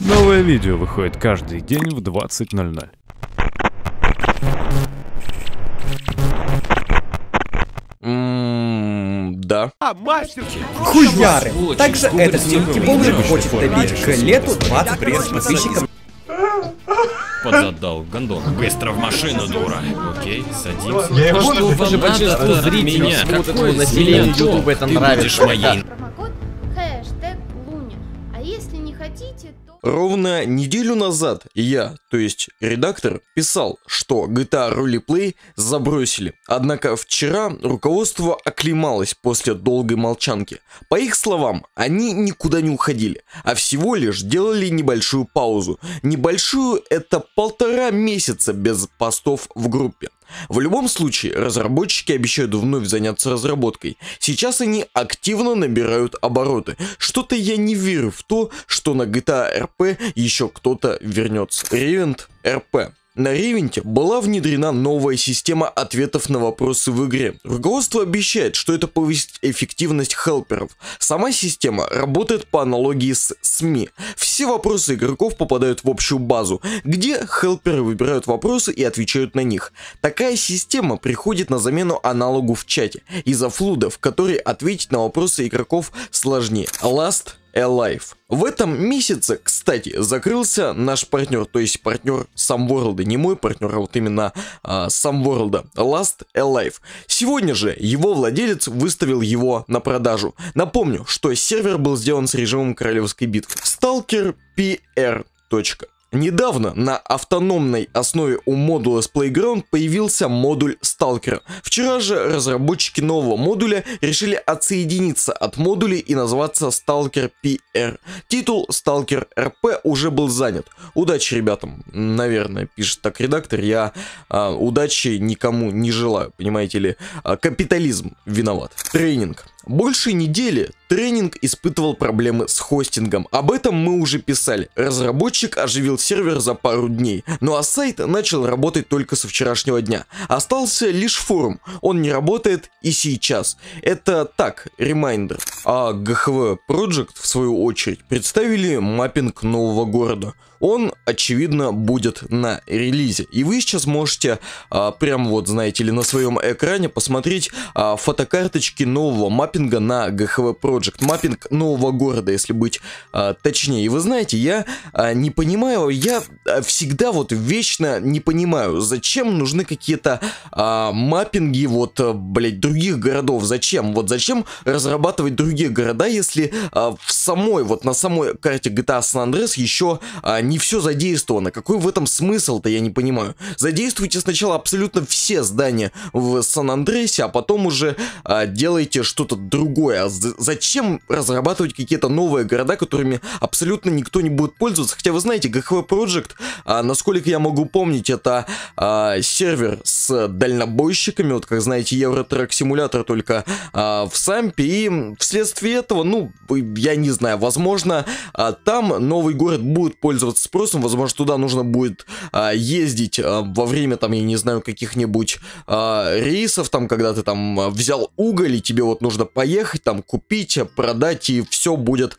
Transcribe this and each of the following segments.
Новое видео выходит каждый день в 20.00. М-м, да. А, мастерки! Хуяры! Также этот мелкий бомжик хочет добить к лету 20 пресс подписчикам. Подотдал гондон. Быстро в машину, дура. Окей, садимся. Я его что вам надо меня? Какое население Ютуба это нравится? Ты будешь моей. Ровно неделю назад я, то есть редактор, писал, что GTA Roleplay забросили. Однако вчера руководство оклемалось после долгой молчанки. По их словам, они никуда не уходили, а всего лишь делали небольшую паузу. Небольшую это полтора месяца без постов в группе. В любом случае, разработчики обещают вновь заняться разработкой. Сейчас они активно набирают обороты. Что-то я не верю в то, что на GTA RP еще кто-то вернется. Ревент RP. На Ревенте была внедрена новая система ответов на вопросы в игре. Руководство обещает, что это повысит эффективность хелперов. Сама система работает по аналогии с СМИ. Все вопросы игроков попадают в общую базу, где хелперы выбирают вопросы и отвечают на них. Такая система приходит на замену аналогу в чате из-за флудов, который ответить на вопросы игроков сложнее. Last Alive. В этом месяце, кстати, закрылся наш партнер, то есть партнер сам Самворлда, не мой партнер, а вот именно а, Самворлда, Last Alive. Сегодня же его владелец выставил его на продажу. Напомню, что сервер был сделан с режимом королевской битвы. Stalker PR. Недавно на автономной основе у модула с Playground появился модуль Stalker. Вчера же разработчики нового модуля решили отсоединиться от модулей и назваться Stalker PR. Титул Stalker RP уже был занят. Удачи ребятам, наверное, пишет так редактор. Я а, удачи никому не желаю, понимаете ли. А, капитализм виноват. Тренинг. Больше недели тренинг испытывал проблемы с хостингом. Об этом мы уже писали. Разработчик оживил сервер за пару дней. Ну а сайт начал работать только со вчерашнего дня. Остался лишь форум. Он не работает и сейчас. Это так, ремайндер. А GHV Project, в свою очередь, представили маппинг нового города. Он, очевидно, будет на релизе. И вы сейчас можете, а, прям вот, знаете ли, на своем экране посмотреть а, фотокарточки нового маппинга на GHV Project. Маппинг нового города, если быть а, точнее. И вы знаете, я а, не понимаю, я а, всегда вот вечно не понимаю, зачем нужны какие-то а, маппинги вот, а, блядь, других городов. Зачем? Вот зачем разрабатывать другие другие города, если а, в самой, вот на самой карте GTA San Andreas еще а, не все задействовано? Какой в этом смысл-то, я не понимаю. Задействуйте сначала абсолютно все здания в Сан-Андреасе, а потом уже а, делайте что-то другое. А зачем разрабатывать какие-то новые города, которыми абсолютно никто не будет пользоваться? Хотя вы знаете, GHV Project, а, насколько я могу помнить, это а, сервер с дальнобойщиками, вот как знаете, Евротрек Simulator только а, в Сампе, и вслед вследствие этого, ну, я не знаю, возможно, а, там новый город будет пользоваться спросом, возможно, туда нужно будет а, ездить а, во время, там, я не знаю, каких-нибудь рейсов, там, когда ты там взял уголь, и тебе вот нужно поехать, там, купить, продать, и все будет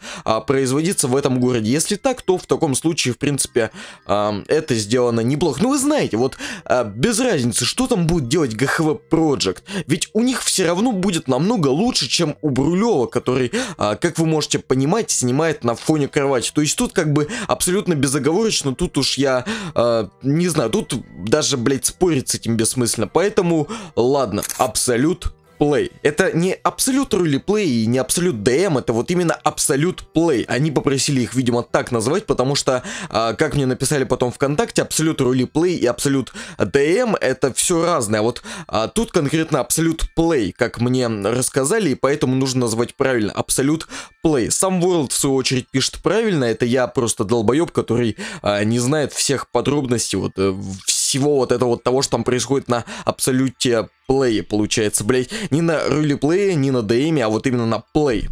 производиться в этом городе. Если так, то в таком случае, в принципе, это сделано неплохо. Ну, вы знаете, вот без разницы, что там будет делать GHV Project, ведь у них все равно будет намного лучше, чем у Брулева, который, а, как вы можете понимать, снимает на фоне кровати. То есть тут как бы абсолютно безоговорочно, тут уж я, а, не знаю, тут даже, блядь, спорить с этим бессмысленно. Поэтому, ладно, абсолют Play. Это не абсолют ролеплей и не абсолют ДМ, это вот именно абсолют плей. Они попросили их, видимо, так назвать, потому что, э, как мне написали потом ВКонтакте, абсолют ролеплей и абсолют ДМ это все разное. А вот э, тут конкретно абсолют плей, как мне рассказали, и поэтому нужно назвать правильно абсолют плей. Сам World, в свою очередь, пишет правильно, это я просто долбоеб, который э, не знает всех подробностей, вот э, всего вот этого вот того, что там происходит на абсолюте плее, получается, блять. Не на ролеплее, не на ДМе, а вот именно на плей.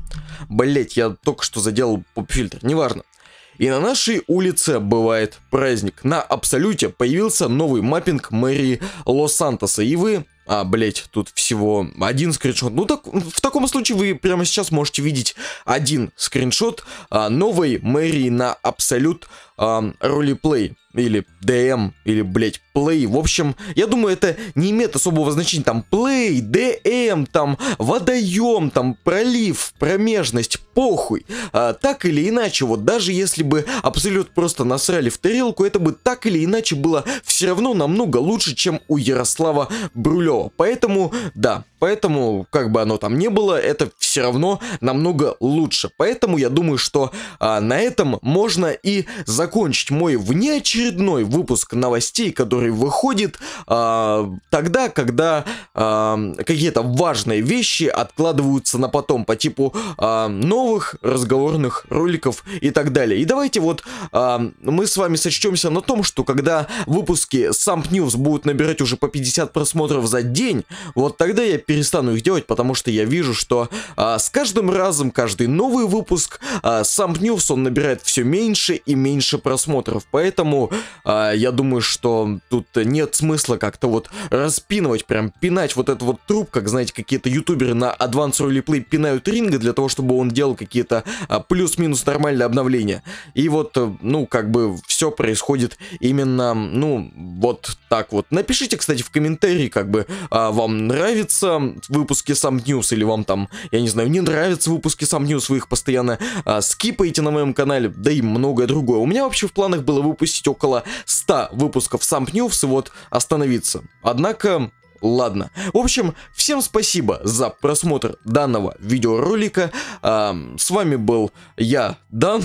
Блять, я только что заделал поп-фильтр, неважно. И на нашей улице бывает праздник. На Абсолюте появился новый маппинг мэрии Лос-Сантоса. И вы... А, блять, тут всего один скриншот. Ну так, в таком случае вы прямо сейчас можете видеть один скриншот а, новой мэрии на Абсолют э, или DM, эм, или, блять, play. В общем, я думаю, это не имеет особого значения. Там play, DM, эм, там водоем, там пролив, промежность, похуй. А, так или иначе, вот даже если бы абсолют просто насрали в тарелку, это бы так или иначе было все равно намного лучше, чем у Ярослава Брулева. Поэтому, да, Поэтому, как бы оно там ни было, это все равно намного лучше. Поэтому я думаю, что а, на этом можно и закончить мой внеочередной выпуск новостей, который выходит а, тогда, когда а, какие-то важные вещи откладываются на потом, по типу а, новых разговорных роликов и так далее. И давайте вот а, мы с вами сочтемся на том, что когда выпуски Samp News будут набирать уже по 50 просмотров за день, вот тогда я перестану их делать, потому что я вижу, что а, с каждым разом, каждый новый выпуск, а, сам News, он набирает все меньше и меньше просмотров. Поэтому а, я думаю, что тут нет смысла как-то вот распинывать, прям пинать вот этот вот труп, как, знаете, какие-то ютуберы на Advanced Roleplay пинают ринга для того, чтобы он делал какие-то а, плюс-минус нормальные обновления. И вот, ну, как бы все происходит именно, ну, вот так вот. Напишите, кстати, в комментарии, как бы а, вам нравится выпуски сам News, или вам там, я не знаю, не нравятся выпуски сам News, вы их постоянно а, скипаете на моем канале, да и многое другое. У меня вообще в планах было выпустить около 100 выпусков сам News и вот остановиться. Однако ладно. В общем, всем спасибо за просмотр данного видеоролика. Эм, с вами был я, Дан.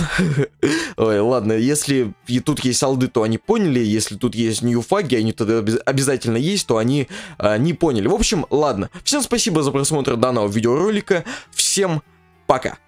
Ой, ладно, если и тут есть алды, то они поняли. Если тут есть ньюфаги, они тогда обязательно есть, то они э, не поняли. В общем, ладно. Всем спасибо за просмотр данного видеоролика. Всем пока.